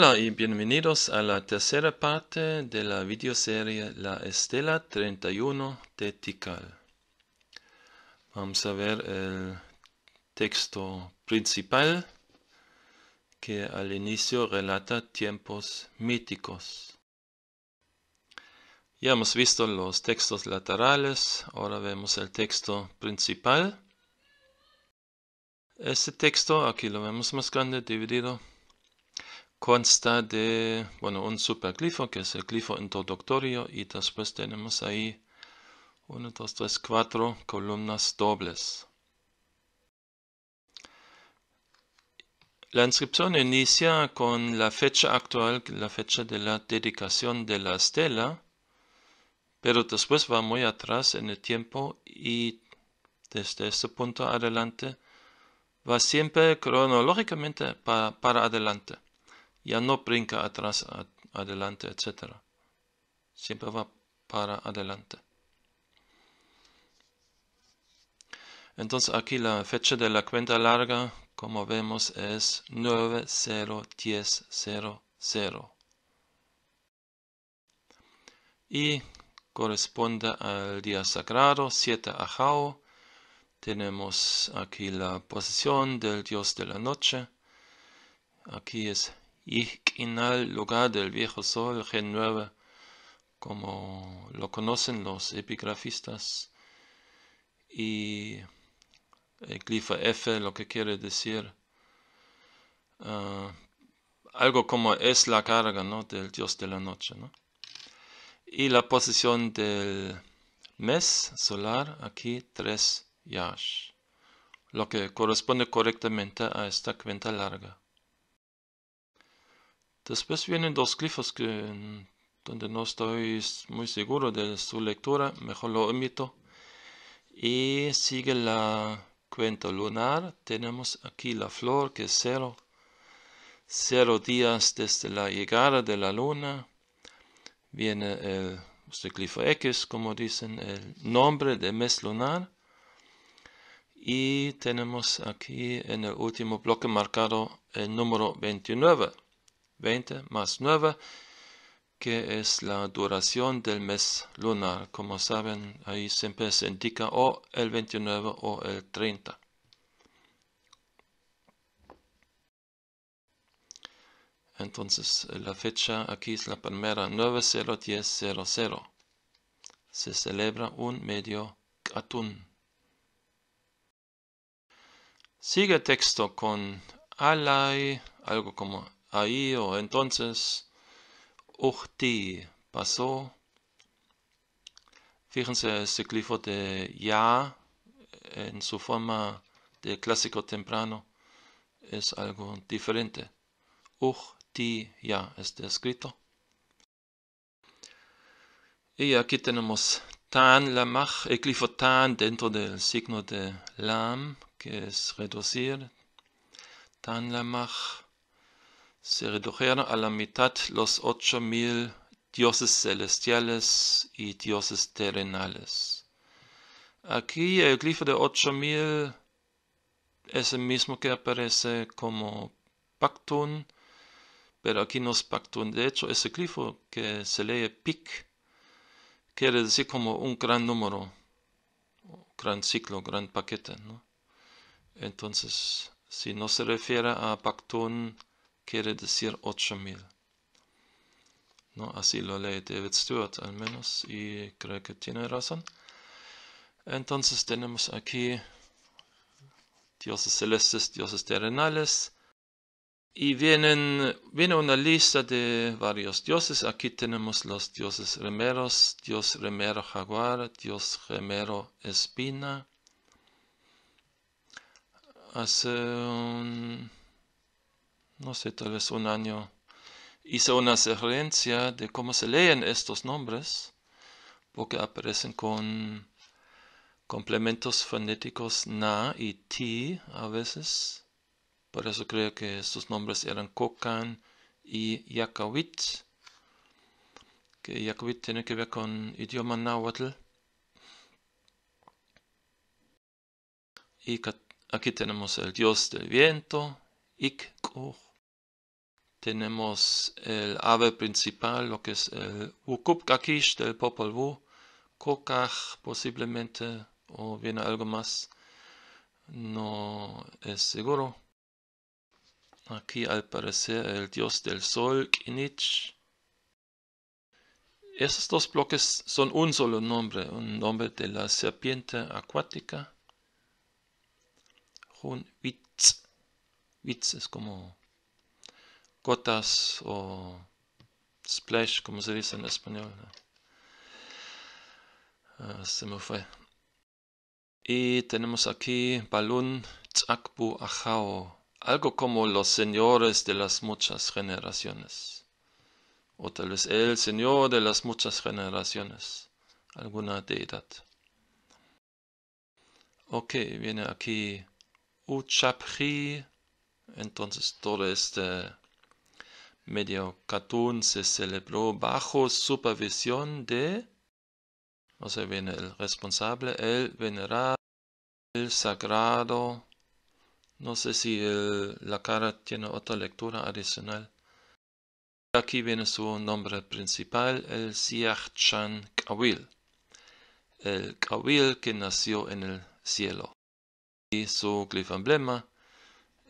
Hola y bienvenidos a la tercera parte de la videoserie La Estela 31 de Tikal. Vamos a ver el texto principal que al inicio relata tiempos míticos. Ya hemos visto los textos laterales, ahora vemos el texto principal. Este texto, aquí lo vemos más grande, dividido consta de, bueno, un superglifo, que es el glifo introductorio, y después tenemos ahí 1, 2, 3, 4 columnas dobles. La inscripción inicia con la fecha actual, la fecha de la dedicación de la estela, pero después va muy atrás en el tiempo y desde este punto adelante va siempre cronológicamente para, para adelante. Ya no brinca atrás, adelante, etc. Siempre va para adelante. Entonces aquí la fecha de la cuenta larga, como vemos, es 901000 y corresponde al día sagrado 7 Ajao. Tenemos aquí la posición del dios de la noche. Aquí es y el lugar del viejo sol, Genueva, como lo conocen los epigrafistas. Y el eh, glifo F, lo que quiere decir ah, algo como es la carga del dios de la noche. Y la posición del mes solar, aquí 3 yash, lo que corresponde correctamente a esta cuenta larga. Después vienen dos glifos que, mm, donde no estoy muy seguro de su lectura, mejor lo omito. Y sigue la cuenta lunar. Tenemos aquí la flor que es cero. Cero días desde la llegada de la luna. Viene el este glifo X, como dicen, el nombre de mes lunar. Y tenemos aquí en el último bloque marcado el número 29. 20 más 9, que es la duración del mes lunar. Como saben, ahí siempre se indica o el 29 o el 30. Entonces la fecha aquí es la primera 901000. Se celebra un medio atún. Sigue texto con alay, algo como ahí o entonces uchti pasó. Fíjense ese glifo de ya en su forma de clásico temprano es algo diferente. Uchti ya está escrito. Y aquí tenemos tan lamach, el glifo tan dentro del signo de lam, que es reducir. Tan lamach se redujeron a la mitad los ocho mil dioses celestiales y dioses terrenales. Aquí el glifo de ocho es el mismo que aparece como Pactun, pero aquí no es Pactun. De hecho, ese glifo que se lee Pic quiere decir como un gran número, gran ciclo, gran paquete. Entonces, si no se refiere a Pactun, quiere decir 8000. ¿No? Así lo lee David Stewart al menos y creo que tiene razón. Entonces tenemos aquí dioses celestes, dioses terrenales. Y vienen, viene una lista de varios dioses. Aquí tenemos los dioses remeros, dios remero jaguar, dios remero espina. Hace un no sé, tal vez un año, hice una sugerencia de cómo se leen estos nombres, porque aparecen con complementos fonéticos na y ti a veces. Por eso creo que estos nombres eran Kokan y Yakawit, que Yakawit tiene que ver con idioma náhuatl. Y aquí tenemos el dios del viento, Ikkuh tenemos el ave principal, lo que es el Ukupkakish del Popol Vuh, Kokach posiblemente, o viene algo más, no es seguro. Aquí al parecer el dios del sol, Kinich. Estos dos bloques son un solo nombre, un nombre de la serpiente acuática. Hun Witz. Witz es como cotas o splash, como se dice en español. Ah, se me fue. Y tenemos aquí Balun Tzakbu Ajao, algo como los señores de las muchas generaciones. O tal vez el señor de las muchas generaciones, alguna deidad. Ok, viene aquí Uchapri, entonces todo este Medio Mediocatún se celebró bajo supervisión de, o sea, viene el responsable, el venerado, el sagrado. No sé si la cara tiene otra lectura adicional. Aquí viene su nombre principal, el Siachchan Kawil, el Kawil que nació en el cielo. Y su glifemblema,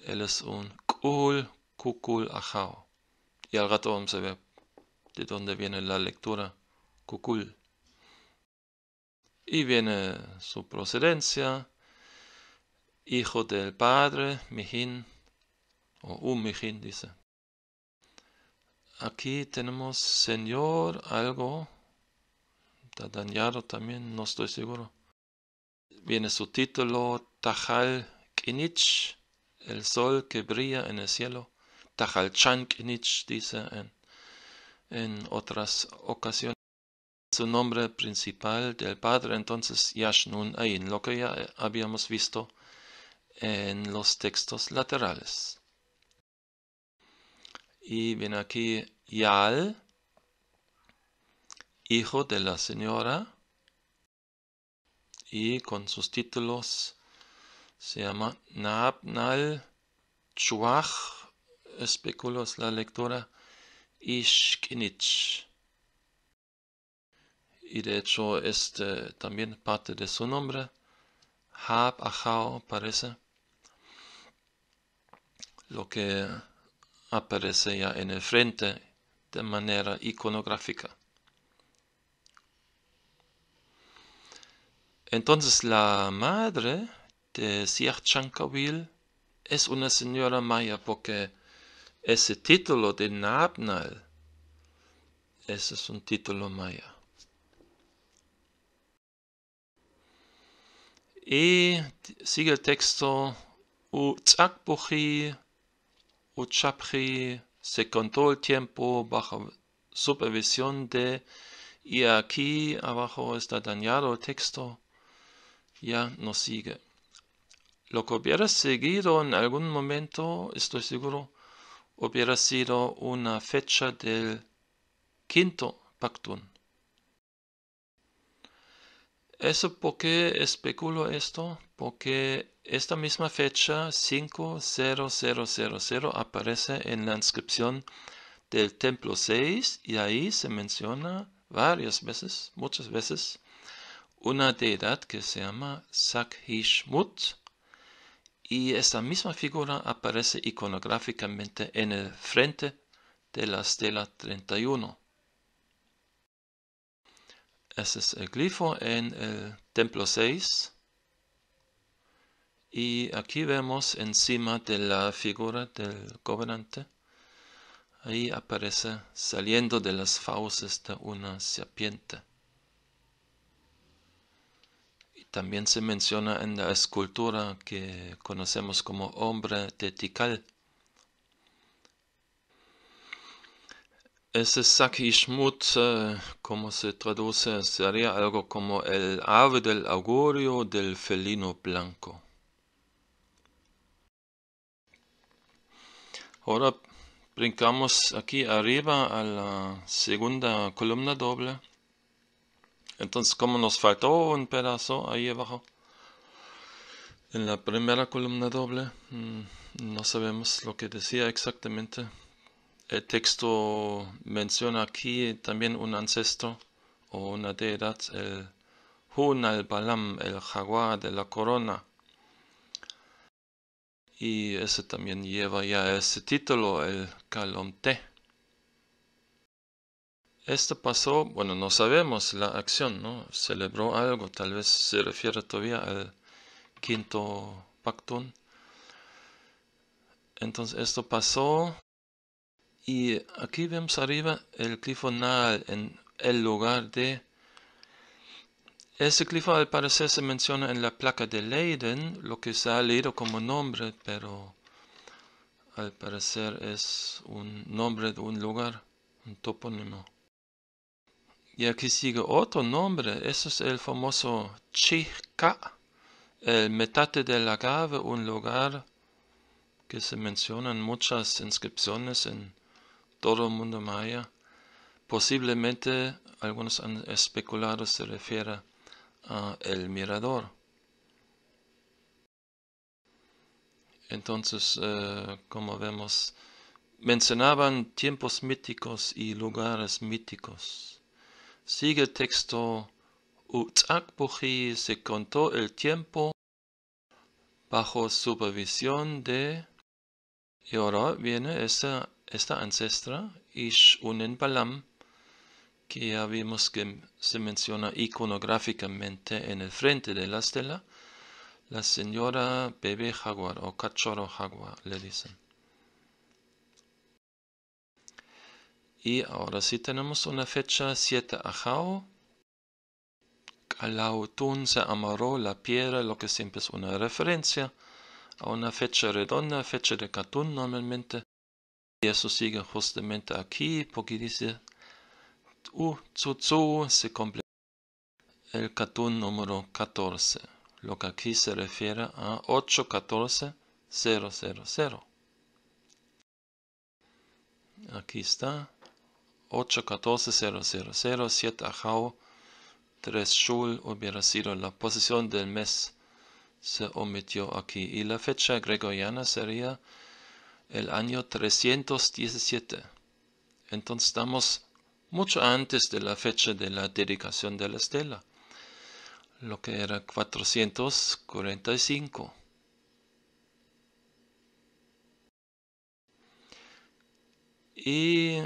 él es un Kul Kukul Ajao y al gato ver de dónde viene la lectura Kukul. Y viene su procedencia, hijo del padre Mihin, o un Mihin dice. Aquí tenemos Señor algo, dañado también, no estoy seguro. Viene su título Tajal Kinich, el sol que brilla en el cielo. Nich dice en, otras ocasiones su nombre principal del Padre, entonces Yashnun Ain, lo que ya habíamos visto en los textos laterales. Y viene aquí Yal, hijo de la señora, y con sus títulos se llama Nabnal Chuach especulos la lectura Ishkinich. Y de hecho este también parte de su nombre, Hab Ajao, parece, lo que aparece ya en el frente de manera iconográfica. Entonces la madre de Siach Chankawil es una señora maya porque ese título de Nabnal, ese es un título maya. Y sigue el texto, Utsakbuchi, chapri se contó el tiempo bajo supervisión de, y aquí abajo está dañado el texto, ya no sigue. Lo que hubiera seguido en algún momento, estoy seguro, hubiera sido una fecha del quinto pactum. ¿Eso por qué especulo esto? Porque esta misma fecha 50000 aparece en la inscripción del templo 6 y ahí se menciona varias veces, muchas veces, una deidad que se llama Sakhishmut y esta misma figura aparece iconográficamente en el frente de la estela 31. Este es el glifo en el templo 6. Y aquí vemos encima de la figura del gobernante, ahí aparece saliendo de las fauces de una serpiente. También se menciona en la escultura que conocemos como hombre de Tikal. Ese Sakishmut, eh, como se traduce, sería algo como el ave del augurio del felino blanco. Ahora brincamos aquí arriba a la segunda columna doble entonces, como nos faltó un pedazo ahí abajo, en la primera columna doble, mm, no sabemos lo que decía exactamente. El texto menciona aquí también un ancestro o una deidad, el Hun al-Balam, el jaguar de la corona. Y ese también lleva ya ese título, el Calonte. Esto pasó, bueno, no sabemos la acción, ¿no? Celebró algo, tal vez se refiere todavía al quinto pactón. Entonces esto pasó y aquí vemos arriba el clifo en el lugar de... ese clifo al parecer se menciona en la placa de Leiden, lo que se ha leído como nombre, pero al parecer es un nombre de un lugar, un topónimo. Y aquí sigue otro nombre, eso es el famoso Chihka, el metate la agave, un lugar que se menciona en muchas inscripciones en todo el mundo maya. Posiblemente algunos han especulado se refiere a el mirador. Entonces, eh, como vemos, mencionaban tiempos míticos y lugares míticos. Sigue el texto. Utsakbuji se contó el tiempo bajo supervisión de... Y ahora viene esta, esta ancestra, balam que ya vimos que se menciona iconográficamente en el frente de la estela. La señora Bebe jaguar o cachorro jaguar, le dicen. Y ahora sí tenemos una fecha 7 Ajao. Calautún se amarró la piedra, lo que siempre es una referencia a una fecha redonda, fecha de Catún normalmente. Y eso sigue justamente aquí porque dice U zu, se completa el Catún número 14, lo que aquí se refiere a 814000. Aquí está. 8140007 cero ajao, 3 shul hubiera sido la posición del mes. Se omitió aquí. Y la fecha gregoriana sería el año 317. Entonces estamos mucho antes de la fecha de la dedicación de la estela, lo que era 445. Y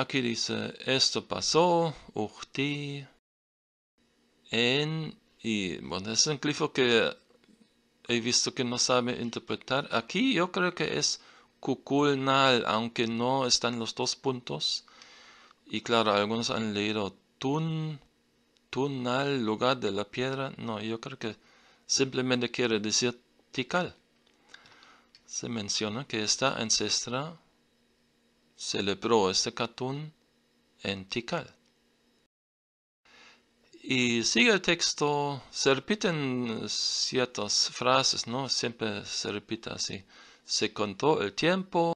aquí dice, esto pasó, Uchti, en, y bueno, es un glifo que he visto que no sabe interpretar. Aquí yo creo que es Kukulnal, aunque no están los dos puntos. Y claro, algunos han leído Tun, Tunal, lugar de la piedra. No, yo creo que simplemente quiere decir Tikal. Se menciona que esta ancestra celebró este catún en Tikal. Y sigue el texto, se repiten ciertas frases, ¿no? Siempre se repite así. Se contó el tiempo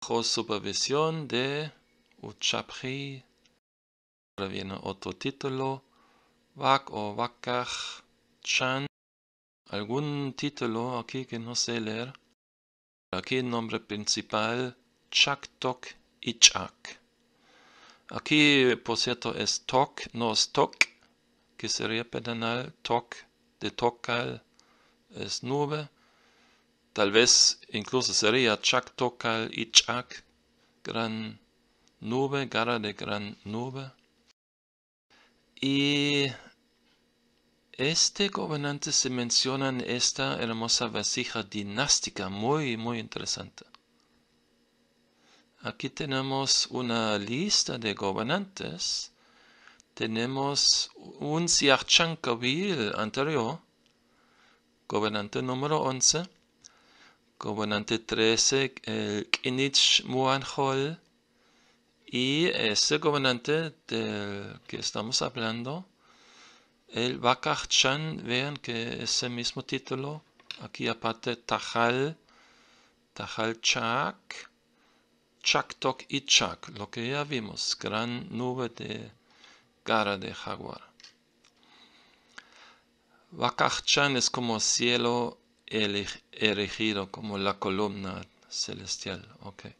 bajo supervisión de Uchapri. Ahora viene otro título, Vak o Vakach Chan. Algún título aquí que no sé leer. Aquí el nombre principal Chak y Ichak. Aquí, por cierto, es Tok, no es Tok, que sería pedanal, Tok de Tokal es nube. Tal vez incluso sería Chak Tokal y gran nube, gara de gran nube. Y este gobernante se menciona en esta hermosa vasija dinástica, muy, muy interesante. Aquí tenemos una lista de gobernantes. Tenemos un Siachchan Kabil anterior, gobernante número 11, gobernante 13, el Kinich Muanjol, y ese gobernante del que estamos hablando, el Bakachan, vean que es el mismo título, aquí aparte Tajal, Tajal Chak, Chaktok y Chak, lo que ya vimos, gran nube de cara de jaguar. Vakachan es como cielo erigido, como la columna celestial. Okay.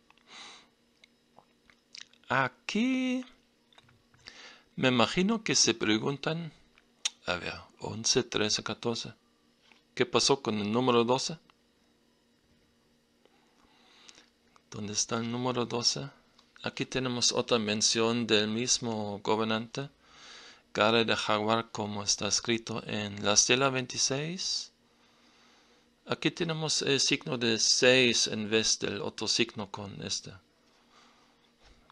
Aquí me imagino que se preguntan, a ver, 11, 13, 14, ¿qué pasó con el número 12? donde está el número 12. Aquí tenemos otra mención del mismo gobernante, Gare de jaguar, como está escrito en la estela 26. Aquí tenemos el signo de 6 en vez del otro signo con este,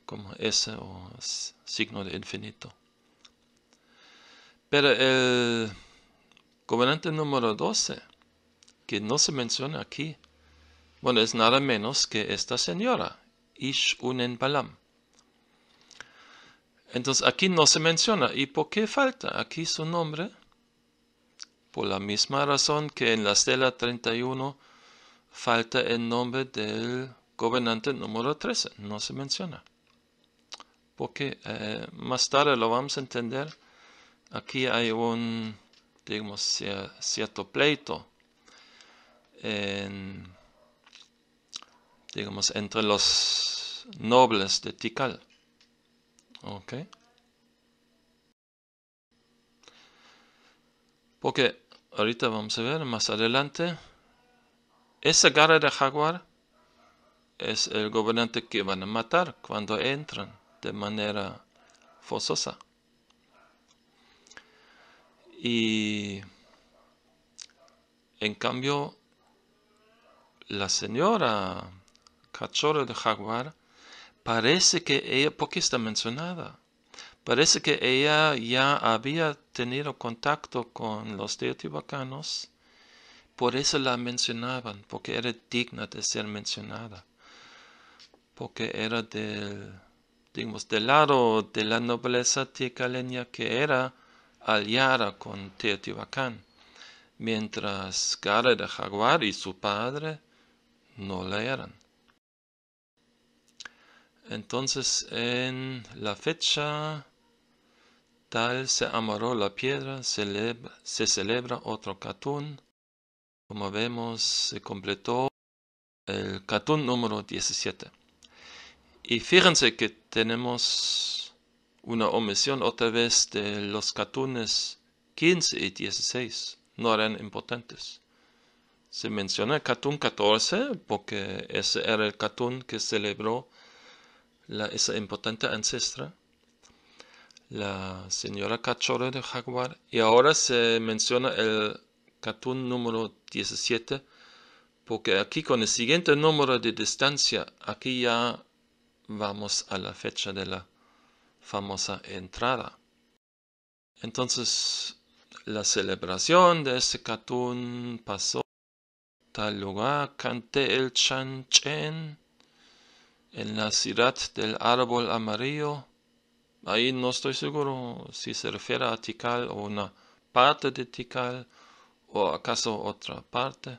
como ese o signo de infinito. Pero el gobernante número 12, que no se menciona aquí, bueno, es nada menos que esta señora, Ish Balam. Entonces aquí no se menciona. ¿Y por qué falta aquí su nombre? Por la misma razón que en la estela 31 falta el nombre del gobernante número 13. No se menciona. Porque eh, más tarde lo vamos a entender. Aquí hay un, digamos, cierto pleito en digamos, entre los nobles de Tikal. ¿Ok? Porque ahorita vamos a ver más adelante, esa gara de jaguar es el gobernante que van a matar cuando entran de manera forzosa. Y en cambio, la señora cachorro de jaguar, parece que ella, porque está mencionada, parece que ella ya había tenido contacto con los teotihuacanos, por eso la mencionaban, porque era digna de ser mencionada, porque era del, lado de la nobleza ticaleña que era aliada con Teotihuacán, mientras Gara de Jaguar y su padre no la eran. Entonces en la fecha tal se amarró la piedra, se celebra otro catún. Como vemos, se completó el catún número 17. Y fíjense que tenemos una omisión otra vez de los catunes 15 y 16. No eran importantes. Se menciona el catún 14 porque ese era el catún que celebró la, esa importante ancestra, la señora cachorro de jaguar, y ahora se menciona el catún número 17, porque aquí con el siguiente número de distancia, aquí ya vamos a la fecha de la famosa entrada. Entonces, la celebración de ese catún pasó tal lugar, canté el chan la ciudad del árbol amarillo, ahí no estoy seguro si se refiere a Tikal o una parte de Tikal o acaso otra parte.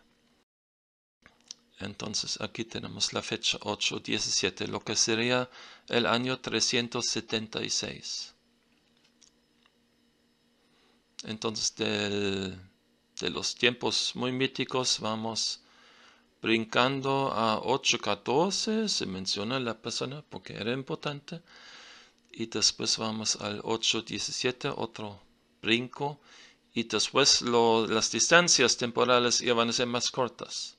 Entonces aquí tenemos la fecha 817, lo que sería el año 376. Entonces de los tiempos muy míticos vamos Brincando a 8.14 se menciona la persona porque era importante. Y después vamos al 8.17, otro brinco. Y después las distancias temporales iban a ser más cortas.